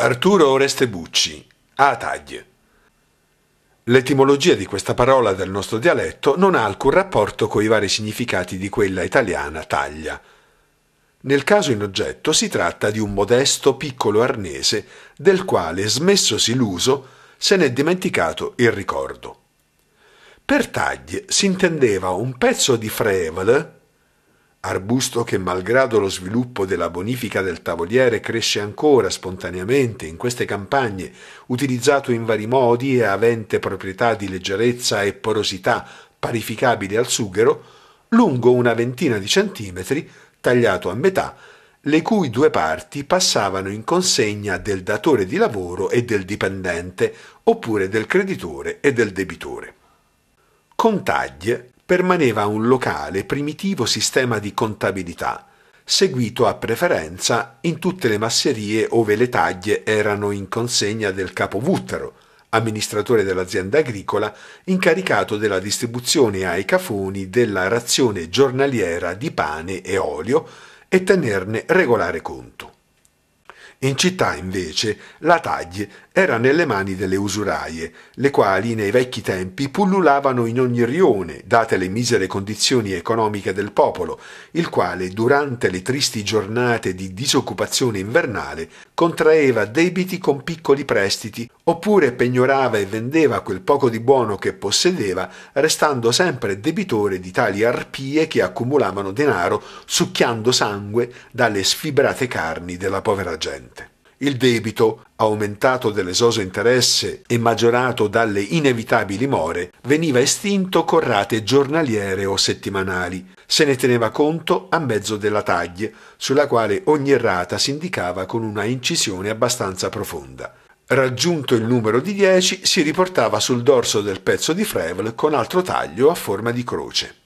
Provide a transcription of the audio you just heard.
Arturo Oreste Bucci, taglie. L'etimologia di questa parola del nostro dialetto non ha alcun rapporto coi vari significati di quella italiana taglia. Nel caso in oggetto si tratta di un modesto piccolo arnese del quale, smessosi l'uso, se n'è dimenticato il ricordo. Per taglie si intendeva un pezzo di frevel, Arbusto che, malgrado lo sviluppo della bonifica del tavoliere, cresce ancora spontaneamente in queste campagne, utilizzato in vari modi e avente proprietà di leggerezza e porosità parificabili al sughero, lungo una ventina di centimetri, tagliato a metà, le cui due parti passavano in consegna del datore di lavoro e del dipendente, oppure del creditore e del debitore. Con taglie permaneva un locale primitivo sistema di contabilità, seguito a preferenza in tutte le masserie ove le taglie erano in consegna del capo Vuttaro, amministratore dell'azienda agricola, incaricato della distribuzione ai cafoni della razione giornaliera di pane e olio e tenerne regolare conto. In città, invece, la taglie era nelle mani delle usuraie, le quali nei vecchi tempi pullulavano in ogni rione, date le misere condizioni economiche del popolo, il quale, durante le tristi giornate di disoccupazione invernale, contraeva debiti con piccoli prestiti oppure pegnorava e vendeva quel poco di buono che possedeva, restando sempre debitore di tali arpie che accumulavano denaro succhiando sangue dalle sfibrate carni della povera gente. Il debito, aumentato dell'esoso interesse e maggiorato dalle inevitabili more, veniva estinto con rate giornaliere o settimanali. Se ne teneva conto a mezzo della taglia, sulla quale ogni rata si indicava con una incisione abbastanza profonda. Raggiunto il numero di 10 si riportava sul dorso del pezzo di frevel con altro taglio a forma di croce.